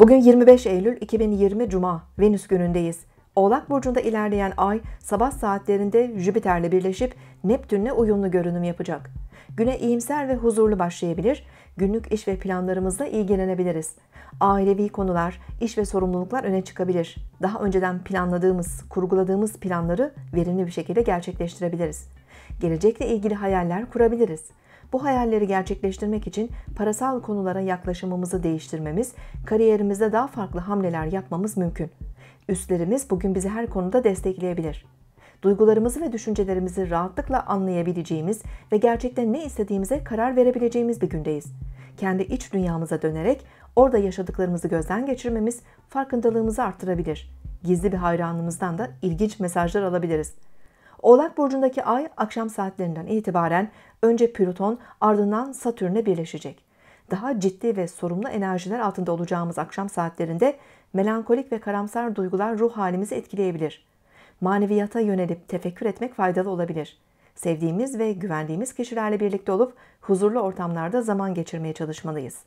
Bugün 25 Eylül 2020 Cuma, Venüs günündeyiz. Oğlak Burcu'nda ilerleyen ay sabah saatlerinde Jüpiter'le birleşip Neptün'le uyumlu görünüm yapacak. Güne iyimser ve huzurlu başlayabilir, günlük iş ve planlarımızla ilgilenebiliriz. Ailevi konular, iş ve sorumluluklar öne çıkabilir. Daha önceden planladığımız, kurguladığımız planları verimli bir şekilde gerçekleştirebiliriz. Gelecekle ilgili hayaller kurabiliriz. Bu hayalleri gerçekleştirmek için parasal konulara yaklaşımımızı değiştirmemiz, kariyerimizde daha farklı hamleler yapmamız mümkün. Üstlerimiz bugün bizi her konuda destekleyebilir. Duygularımızı ve düşüncelerimizi rahatlıkla anlayabileceğimiz ve gerçekten ne istediğimize karar verebileceğimiz bir gündeyiz. Kendi iç dünyamıza dönerek orada yaşadıklarımızı gözden geçirmemiz farkındalığımızı artırabilir. Gizli bir hayranımızdan da ilginç mesajlar alabiliriz.'' Oğlak burcundaki ay akşam saatlerinden itibaren önce Plüton ardından Satürn'e birleşecek. Daha ciddi ve sorumlu enerjiler altında olacağımız akşam saatlerinde melankolik ve karamsar duygular ruh halimizi etkileyebilir. Maneviyata yönelip tefekkür etmek faydalı olabilir. Sevdiğimiz ve güvendiğimiz kişilerle birlikte olup huzurlu ortamlarda zaman geçirmeye çalışmalıyız.